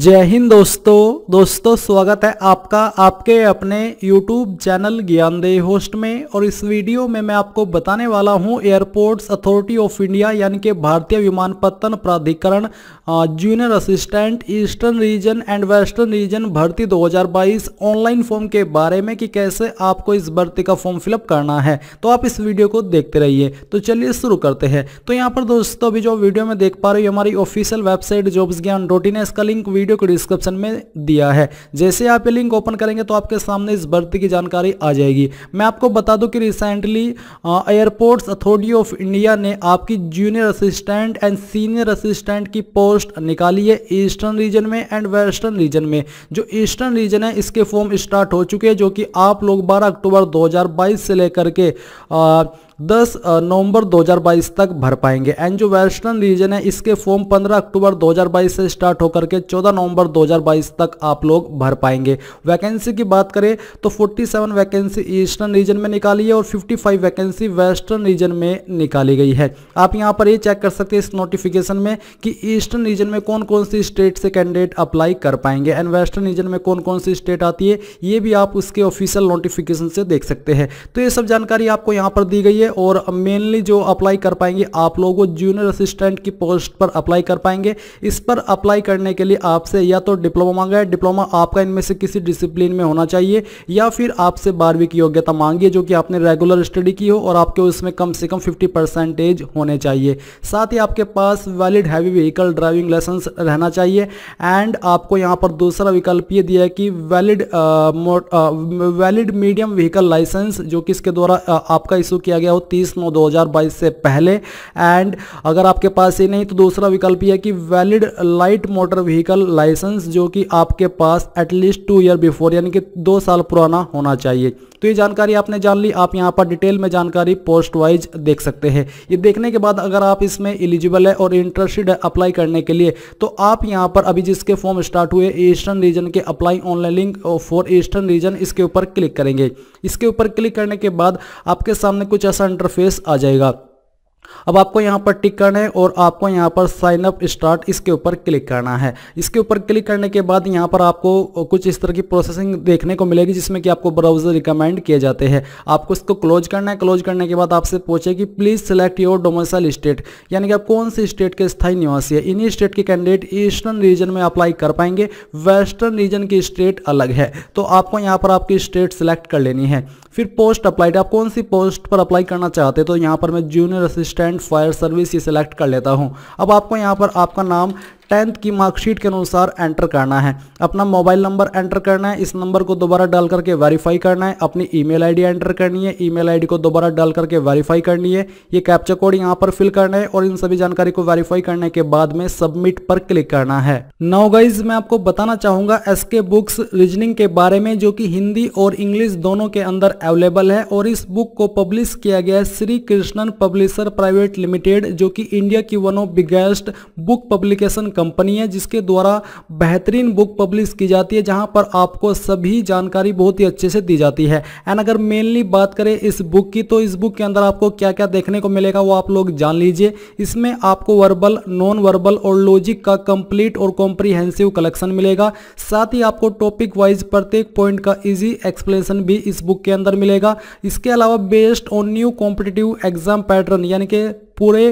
जय हिंद दोस्तों दोस्तों स्वागत है आपका आपके अपने YouTube चैनल दे होस्ट में और इस वीडियो में मैं आपको बताने वाला हूं एयरपोर्ट्स अथॉरिटी ऑफ इंडिया यानी कि भारतीय विमानपत्तन प्राधिकरण junior assistant eastern region and western region भर्ती 2022 ऑनलाइन फॉर्म के बारे में कि कैसे आपको इस भर्ती का फॉर्म फिलअप करना है तो आप इस वीडियो को देखते रहिए तो चलिए शुरू करते हैं तो यहाँ पर दोस्तों अभी जो वीडियो में देख पा रहे हो हमारी official website jobs Gyan dot in इसका लिंक वीडियो को डिस्क्रिप्शन में दिया है जैसे आप ये लिंक ओपन करेंगे तो आपके सामने इस भर्ती की जानकारी आ जाएगी मैं आपको बता दूँ कि recently airports authority of India ने आपकी junior assistant and senior assistant की पोस्ट कोस्ट निकाली है ईस्टर्न रीजन में एंड वेस्टर्न रीजन में जो ईस्टर्न रीजन है इसके फॉर्म स्टार्ट हो चुके हैं जो कि आप लोग बारह अक्टूबर 2022 से लेकर के 10 नवंबर 2022 तक भर पाएंगे एंड जो वेस्टर्न रीजन है इसके फॉर्म 15 अक्टूबर 2022 से स्टार्ट होकर के 14 नवंबर 2022 तक आप लोग भर पाएंगे वैकेंसी की बात करें तो 47 वैकेंसी ईस्टर्न रीजन में निकाली है और 55 वैकेंसी वेस्टर्न रीजन में निकाली गई है आप यहाँ पर ये चेक कर सकते हैं इस नोटिफिकेशन में कि ईस्टर्न रीजन में कौन कौन सी स्टेट से कैंडिडेट अप्लाई कर पाएंगे एंड वेस्टर्न रीजन में कौन कौन सी स्टेट आती है ये भी आप उसके ऑफिशियल नोटिफिकेशन से देख सकते हैं तो ये सब जानकारी आपको यहाँ पर दी गई है और मेनली जो अप्लाई कर पाएंगे आप लोगों जूनियर असिस्टेंट की पोस्ट पर अप्लाई कर पाएंगे इस पर अप्लाई करने के लिए आपसे या तो डिप्लोमा मांगा है डिप्लोमा आपका इनमें से किसी डिसिप्लिन में होना चाहिए या फिर आपसे बारहवीं की योग्यता मांगी जो कि आपने रेगुलर स्टडी की हो और आपके उसमें कम से कम फिफ्टी परसेंटेज होने चाहिए साथ ही आपके पास valid heavy vehicle driving licence रहना चाहिए एंड आपको यहाँ पर दूसरा विकल्प ये दिया है कि valid valid medium vehicle licence जो कि इसके द्वारा uh, आपका इशू किया गया हो तीस नौ दो हज़ार बाईस से पहले एंड अगर आपके पास ये नहीं तो दूसरा विकल्प यह कि valid light motor vehicle licence जो कि आपके पास एटलीस्ट टू ईयर बिफोर यानी कि दो साल पुराना होना चाहिए तो ये जानकारी आपने जान ली आप यहाँ पर डिटेल में जानकारी पोस्ट वाइज देख सकते हैं ये देखने के बाद अगर आप इसमें एलिजिबल है और इंटरेस्टेड है अप्लाई करने के लिए तो आप यहाँ पर अभी जिसके फॉर्म स्टार्ट हुए ईस्टर्न रीजन के apply online link for eastern region इसके ऊपर क्लिक करेंगे इसके ऊपर क्लिक करने के बाद आपके सामने कुछ ऐसा सा इंटरफेस आ जाएगा अब आपको यहाँ पर टिक करना है और आपको यहाँ पर साइन अप स्टार्ट इसके ऊपर क्लिक करना है इसके ऊपर क्लिक करने के बाद यहाँ पर आपको कुछ इस तरह की प्रोसेसिंग देखने को मिलेगी जिसमें कि आपको ब्राउजर रिकमेंड किए जाते हैं आपको इसको क्लोज करना है क्लोज करने के बाद आपसे पूछे कि please select your domicile state यानी कि आप कौन से स्टेट के स्थायी निवासी है इन्हीं स्टेट के कैंडिडेट ईस्टर्न रीजन में अप्लाई कर पाएंगे वेस्टर्न रीजन की स्टेट अलग है तो आपको यहाँ पर आपकी स्टेट सेलेक्ट कर लेनी है फिर पोस्ट अप्लाइड आप कौन सी पोस्ट पर अप्लाई करना चाहते हैं तो यहाँ पर मैं junior assistant assistant fire service ये सिलेक्ट कर लेता हूँ अब आपको यहाँ पर आपका नाम टेंथ की मार्कशीट के अनुसार एंटर करना है अपना मोबाइल नंबर एंटर करना है इस नंबर को दोबारा डाल करके वेरीफाई करना है अपनी ईमेल आईडी एंटर करनी है ईमेल आईडी को दोबारा डाल करके वेरीफाई करनी है ये कैप्चर कोड यहाँ पर फिल करना है और इन सभी जानकारी को वेरीफाई करने के बाद में सबमिट पर क्लिक करना है नौ गाइज मैं आपको बताना चाहूंगा एस बुक्स रीजनिंग के बारे में जो कि हिंदी और इंग्लिश दोनों के अंदर अवेलेबल है और इस बुक को पब्लिश किया गया है Shri Krishnan publisher private limited जो कि इंडिया की one of biggest book publication company है जिसके द्वारा बेहतरीन बुक पब्लिश की जाती है जहां पर आपको सभी जानकारी बहुत ही अच्छे से दी जाती है एंड अगर मेनली बात करें इस बुक की तो इस बुक के अंदर आपको क्या क्या देखने को मिलेगा वो आप लोग जान लीजिए इसमें आपको वर्बल नॉन वर्बल और लॉजिक का कंप्लीट और कॉम्प्रीहेंसिव कलेक्शन मिलेगा साथ ही आपको टॉपिक वाइज प्रत्येक पॉइंट का इजी एक्सप्लेनेशन भी इस बुक के अंदर मिलेगा इसके अलावा based on new competitive exam pattern यानी कि पूरे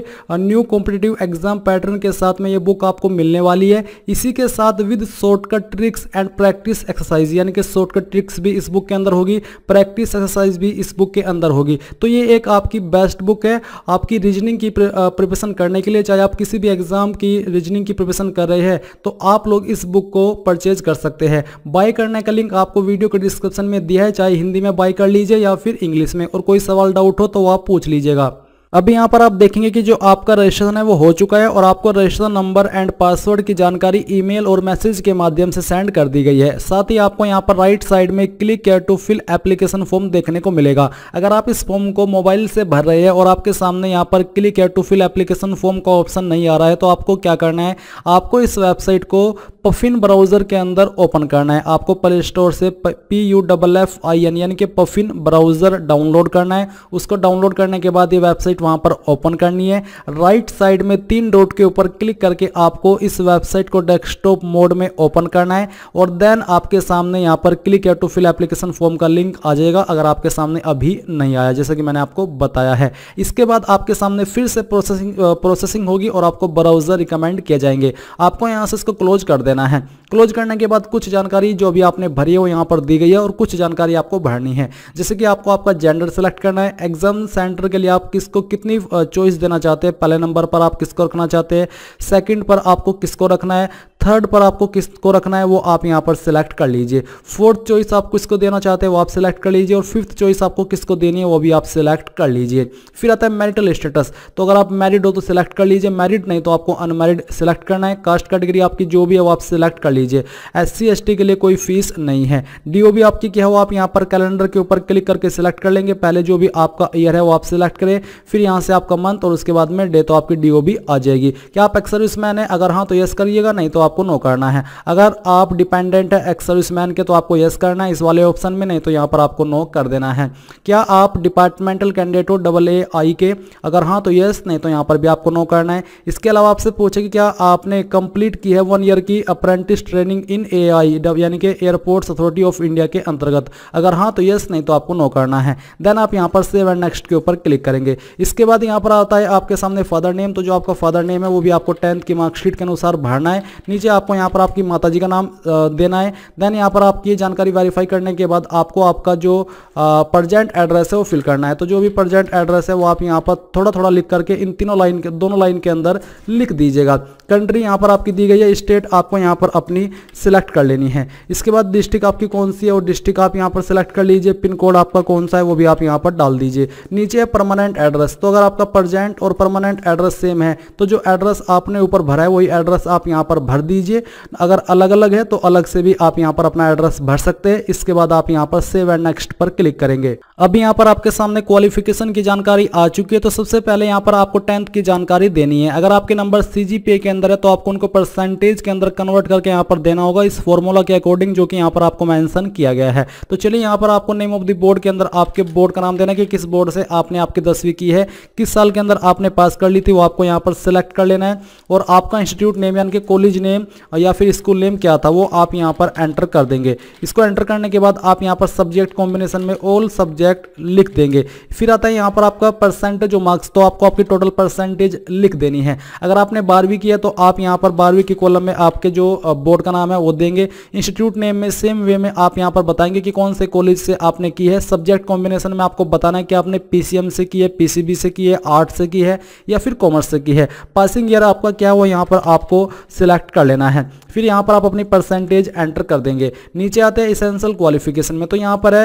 न्यू कॉम्पिटेटिव एग्जाम पैटर्न के साथ में ये बुक आपको मिलने वाली है इसी के साथ with shortcut tricks and practice exercise यानी कि शॉर्टकट ट्रिक्स भी इस बुक के अंदर होगी प्रैक्टिस एक्सरसाइज भी इस बुक के अंदर होगी तो ये एक आपकी बेस्ट बुक है आपकी रीजनिंग की प्रिपरेशन करने के लिए चाहे आप किसी भी एग्जाम की रीजनिंग की प्रिपरेशन कर रहे हैं तो आप लोग इस बुक को परचेज कर सकते हैं बाय करने का लिंक आपको वीडियो के डिस्क्रिप्शन में दिया है चाहे हिंदी में बाय कर लीजिए या फिर इंग्लिश में और कोई सवाल डाउट हो तो आप पूछ लीजिएगा अभी यहाँ पर आप देखेंगे कि जो आपका रजिस्ट्रेशन है वो हो चुका है और आपको रजिस्ट्रेशन नंबर एंड पासवर्ड की जानकारी ईमेल और मैसेज के माध्यम से सेंड कर दी गई है साथ ही आपको यहाँ पर राइट साइड में click here to fill application form देखने को मिलेगा अगर आप इस फॉर्म को मोबाइल से भर रहे हैं और आपके सामने यहाँ पर click here to fill application form का ऑप्शन नहीं आ रहा है तो आपको क्या करना है आपको इस वेबसाइट को पफिन ब्राउजर के अंदर ओपन करना है आपको प्ले स्टोर से P U double F I N यानी कि पफिन ब्राउजर डाउनलोड करना है उसको डाउनलोड करने के बाद ये वेबसाइट वेबसाइट वहां पर ओपन करनी है राइट साइड में तीन डॉट के ऊपर क्लिक करके आपको इस वेबसाइट को डेस्कटॉप मोड में ओपन करना है और देन आपके सामने यहां पर click here to fill application form का लिंक आ जाएगा अगर आपके सामने अभी नहीं आया जैसे कि मैंने आपको बताया है इसके बाद आपके सामने फिर से प्रोसेसिंग प्रोसेसिंग होगी और आपको ब्राउजर रिकमेंड किए जाएंगे आपको यहाँ से इसको क्लोज कर देना है क्लोज करने के बाद कुछ जानकारी जो अभी आपने भरी है वो यहाँ पर दी गई है और कुछ जानकारी आपको भरनी है जैसे कि आपको आपका जेंडर सेलेक्ट करना है एग्जाम सेंटर के लिए आप किसको कितनी चॉइस देना चाहते हैं पहले नंबर पर आप किसको रखना चाहते हैं सेकंड पर आपको किसको रखना है थर्ड पर आपको किसको रखना है वो आप यहाँ पर सिलेक्ट कर लीजिए फोर्थ चॉइस आप किसको देना चाहते हैं वो आप सिलेक्ट कर लीजिए और फिफ्थ चॉइस आपको किसको देनी है वो भी आप सिलेक्ट कर लीजिए फिर आता है मैरिटल स्टेटस तो अगर आप मैरिड हो तो सिलेक्ट कर लीजिए मैरिड नहीं तो आपको अनमेरिड सिलेक्ट करना है कास्ट कैटेगरी आपकी जो भी है वो आप सिलेक्ट कर लीजिए एस सी के लिए कोई फीस नहीं है डी आपकी क्या है वो आप यहाँ पर कैलेंडर के ऊपर क्लिक करके सिलेक्ट कर लेंगे पहले जो भी आपका ईयर है वो आप सिलेक्ट करें फिर यहाँ से आपका मंथ और उसके बाद में डे तो आपकी डी आ जाएगी क्या आप एक्सर्विस मैन है अगर हाँ तो यस करिएगा नहीं तो आप आपको नो करना है अगर आप डिपेंडेंट है एक्स सर्विसमैन के तो आपको यस करना है इस वाले ऑप्शन में नहीं तो यहाँ पर आपको नो कर देना है क्या आप डिपार्टमेंटल कैंडिडेट हो डबल ए आई के अगर हाँ तो यस नहीं तो यहाँ पर भी आपको नो करना है इसके अलावा आपसे पूछे कि क्या आपने कंप्लीट की है वन ईयर की apprentice training in A I यानी कि एयरपोर्ट अथॉरिटी ऑफ इंडिया के अंतर्गत अगर हाँ तो यस नहीं तो आपको नो करना है देन आप यहाँ पर सेव एंड नेक्स्ट के ऊपर क्लिक करेंगे इसके बाद यहाँ पर आता है आपके सामने फादर नेम तो जो आपका फादर नेम है वो भी आपको टेंथ की मार्कशीट के अनुसार भरना है लीजिए आपको यहाँ पर आपकी माता जी का नाम देना है देन यहाँ पर आपकी जानकारी वेरीफाई करने के बाद आपको आपका जो प्रजेंट एड्रेस है वो फिल करना है तो जो भी प्रजेंट एड्रेस है वो आप यहाँ पर थोड़ा थोड़ा लिख करके इन तीनों लाइन के दोनों लाइन के अंदर लिख दीजिएगा कंट्री यहाँ पर आपकी दी गई है स्टेट आपको यहाँ पर अपनी सिलेक्ट कर लेनी है इसके बाद डिस्ट्रिक्ट आपकी कौन सी है और डिस्ट्रिक्ट आप यहाँ पर सिलेक्ट कर लीजिए पिन कोड आपका कौन सा है वो भी आप यहाँ पर डाल दीजिए नीचे है परमानेंट एड्रेस तो अगर आपका प्रजेंट और परमानेंट एड्रेस सेम है तो जो एड्रेस आपने ऊपर भरा है वही एड्रेस आप यहाँ पर भर दीजिए अगर अलग अलग है तो अलग से भी आप यहाँ पर अपना एड्रेस भर सकते हैं इसके बाद आप यहाँ पर सेव एंड नेक्स्ट पर क्लिक करेंगे अब यहाँ पर आपके सामने क्वालिफिकेशन की जानकारी आ चुकी है तो सबसे पहले यहाँ पर आपको टेंथ की जानकारी देनी है अगर आपके नंबर सी के अंदर है तो आपको उनको परसेंटेज के अंदर कन्वर्ट करके यहाँ पर देना होगा इस फॉर्मूला के अकॉर्डिंग जो कि यहाँ पर आपको मैंशन किया गया है तो चलिए यहाँ पर आपको नेम ऑफ द बोर्ड के अंदर आपके बोर्ड का नाम देना कि किस बोर्ड से आपने आपकी दसवीं की है किस साल के अंदर आपने पास कर ली थी वो आपको यहाँ पर सिलेक्ट कर लेना है और आपका इंस्टीट्यूट नेम यानी कि कॉलेज नेम नेम या फिर स्कूल नेम क्या था वो आप यहाँ पर एंटर कर देंगे इसको एंटर करने के बाद आप यहाँ पर सब्जेक्ट कॉम्बिनेशन में ऑल सब्जेक्ट लिख देंगे फिर आता है यहाँ पर आपका परसेंटेज मार्क्स तो आपको आपकी टोटल परसेंटेज लिख देनी है अगर आपने बारहवीं की है तो आप यहाँ पर बारहवीं के कॉलम में आपके जो बोर्ड का नाम है वो देंगे इंस्टीट्यूट नेम में सेम वे में आप यहाँ पर बताएंगे कि कौन से कॉलेज से आपने की है सब्जेक्ट कॉम्बिनेशन में आपको बताना है कि आपने पीसीएम से की है पीसीबी से की है आर्ट से की है या फिर कॉमर्स से की है पासिंग ईयर आपका क्या हुआ यहाँ पर आपको सिलेक्ट कर लेना है फिर यहाँ पर आप अपनी परसेंटेज एंटर कर देंगे नीचे आते हैं इसेंशियल क्वालिफिकेशन में तो यहाँ पर है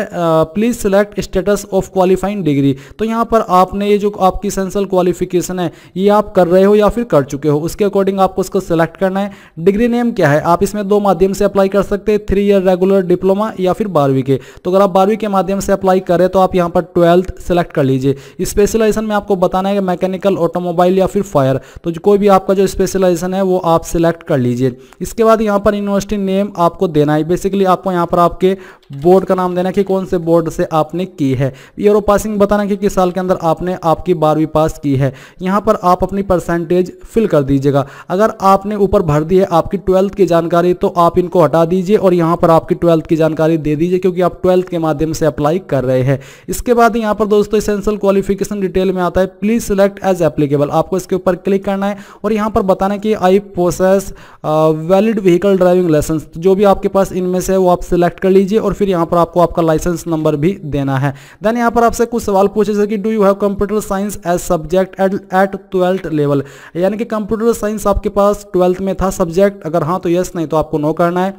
please select status of qualifying degree तो यहाँ पर आपने ये जो आपकी इसेंशियल क्वालिफिकेशन है ये आप कर रहे हो या फिर कर चुके हो उसके अकॉर्डिंग आपको उसको सिलेक्ट करना है डिग्री नेम क्या है आप इसमें दो माध्यम से अप्लाई कर सकते हैं थ्री ईयर रेगुलर डिप्लोमा या फिर बारहवीं के तो अगर आप बारहवीं के माध्यम से अप्लाई करें तो आप यहाँ पर ट्वेल्थ सेलेक्ट कर लीजिए स्पेशलाइजेशन में आपको बताना है मैकेनिकल ऑटोमोबाइल या फिर फायर तो कोई भी आपका जो स्पेशलाइजेशन है वो आप सिलेक्ट कर लीजिए इसके बाद यहाँ पर यूनिवर्सिटी नेम आपको देना है बेसिकली आपको यहाँ पर आपके बोर्ड का नाम देना कि कौन से बोर्ड से आपने की है ईयर ऑफ पासिंग बताना कि किस साल के अंदर आपने आपकी बारहवीं पास की है यहाँ पर आप अपनी परसेंटेज फिल कर दीजिएगा अगर आपने ऊपर भर दी है आपकी ट्वेल्थ की जानकारी तो आप इनको हटा दीजिए और यहाँ पर आपकी ट्वेल्थ की जानकारी दे दीजिए क्योंकि आप ट्वेल्थ के माध्यम से अप्लाई कर रहे हैं इसके बाद यहाँ पर दोस्तों इसेंशियल क्वालिफिकेशन डिटेल में आता है प्लीज सिलेक्ट एज एप्लीकेबल आपको इसके ऊपर क्लिक करना है और यहाँ पर बताना कि I process valid vehicle driving licence जो भी आपके पास इनमें से है वो आप सिलेक्ट कर लीजिए और फिर यहाँ पर आपको आपका लाइसेंस नंबर भी देना है देन यहाँ पर आपसे कुछ सवाल पूछे जैसे कि do you have computer science as subject at twelfth level यानी कि कंप्यूटर साइंस आपके पास ट्वेल्थ में था सब्जेक्ट अगर हाँ तो यस नहीं तो आपको नो करना है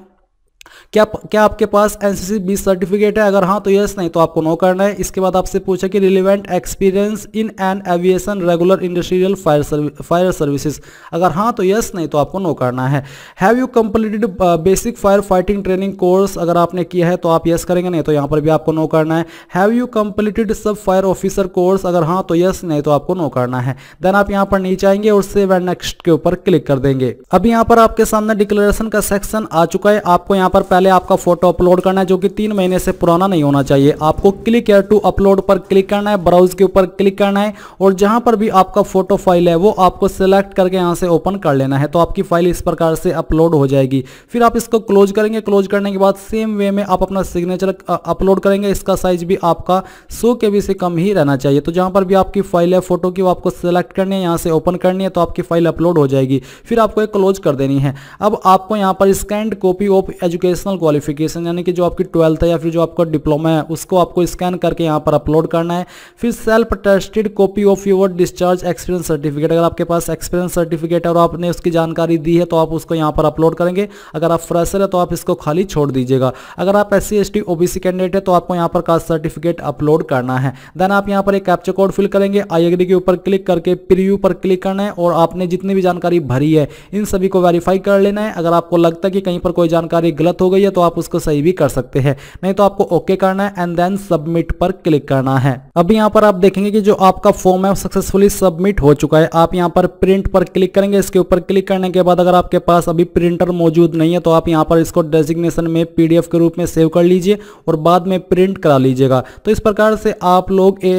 क्या क्या आपके पास एन सी बीस सर्टिफिकेट है अगर हाँ तो यस नहीं तो आपको नो करना है इसके बाद आपसे पूछा कि relevant experience in an aviation regular industrial fire fire services अगर हाँ तो यस नहीं तो आपको नो करना है have you completed basic fire fighting training course अगर आपने किया है तो आप यस करेंगे नहीं तो यहाँ पर भी आपको नो करना है have you completed sub fire officer course अगर हाँ तो यस नहीं तो आपको नो करना है देन आप यहाँ पर नीचे आएंगे और सेव एंड नेक्स्ट के ऊपर क्लिक कर देंगे अब यहाँ पर आपके सामने डिक्लेरेशन का सेक्शन आ चुका है आपको यहाँ पर पहले आपका फोटो अपलोड करना है जो कि तीन महीने से पुराना नहीं होना चाहिए आपको क्लिक एयर टू अपलोड पर क्लिक करना है ब्राउज के ऊपर क्लिक करना है और जहां पर भी आपका फोटो फाइल है वो आपको सिलेक्ट करके यहां से ओपन कर लेना है तो आपकी फाइल इस प्रकार से अपलोड हो जाएगी फिर आप इसको क्लोज करेंगे क्लोज करने के बाद सेम वे में आप अपना सिग्नेचर अपलोड करेंगे इसका साइज भी आपका सो के से कम ही रहना चाहिए तो जहां पर भी आपकी फाइल है फोटो की वो आपको सेलेक्ट करनी है यहां से ओपन करनी है तो आपकी फाइल अपलोड हो जाएगी फिर आपको एक क्लोज कर देनी है अब आपको यहां पर scanned copy of education educational qualification यानी कि जो आपकी ट्वेल्थ है या फिर जो आपका डिप्लोमा है उसको आपको स्कैन करके यहाँ पर अपलोड करना है फिर self tested copy of your discharge experience certificate अगर आपके पास एक्सपीरियंस सर्टिफिकेट है और आपने उसकी जानकारी दी है तो आप उसको यहाँ पर अपलोड करेंगे अगर आप फ्रेशर है तो आप इसको खाली छोड़ दीजिएगा अगर आप एस सी एस कैंडिडेट है तो आपको यहाँ पर कास्ट सर्टिफिकेट अपलोड करना है देन आप यहाँ पर एक कैप्चर कोड फिल करेंगे आई एग्री के ऊपर क्लिक करके प्रीव्यू पर क्लिक करना है और आपने जितनी भी जानकारी भरी है इन सभी को वेरीफाई कर लेना है अगर आपको लगता है कि कहीं पर कोई जानकारी गलत गलत हो गई है तो आप उसको सही भी कर सकते हैं नहीं तो आपको ओके करना है एंड देन सबमिट पर क्लिक करना है अब यहाँ पर आप देखेंगे कि जो आपका फॉर्म है सक्सेसफुली सबमिट हो चुका है आप यहाँ पर प्रिंट पर क्लिक करेंगे इसके ऊपर क्लिक करने के बाद अगर आपके पास अभी प्रिंटर मौजूद नहीं है तो आप यहाँ पर इसको डेजिग्नेशन में पीडीएफ के रूप में सेव कर लीजिए और बाद में प्रिंट करा लीजिएगा तो इस प्रकार से आप लोग a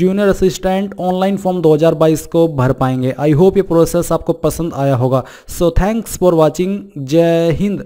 junior assistant online form दो को भर पाएंगे आई होप ये प्रोसेस आपको पसंद आया होगा सो थैंक्स फॉर वॉचिंग जय हिंद